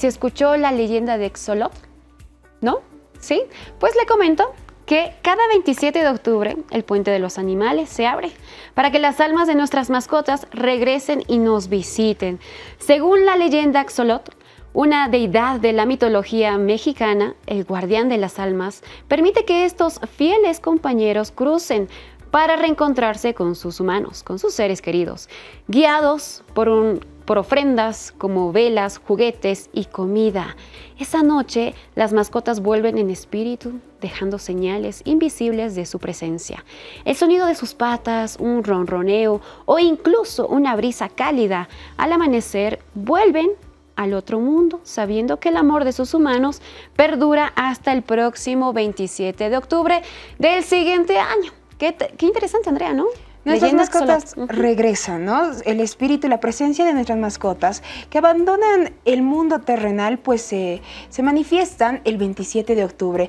¿se escuchó la leyenda de Xolotl, ¿no? ¿Sí? Pues le comento que cada 27 de octubre el puente de los animales se abre para que las almas de nuestras mascotas regresen y nos visiten. Según la leyenda Xolotl, una deidad de la mitología mexicana, el guardián de las almas, permite que estos fieles compañeros crucen para reencontrarse con sus humanos, con sus seres queridos, guiados por un por ofrendas como velas, juguetes y comida. Esa noche las mascotas vuelven en espíritu, dejando señales invisibles de su presencia. El sonido de sus patas, un ronroneo o incluso una brisa cálida al amanecer vuelven al otro mundo, sabiendo que el amor de sus humanos perdura hasta el próximo 27 de octubre del siguiente año. Qué, interesante, Andrea, ¿no? Nuestras mascotas regresan, ¿no? El espíritu y la presencia de nuestras mascotas que abandonan el mundo terrenal, pues eh, se manifiestan el 27 de octubre.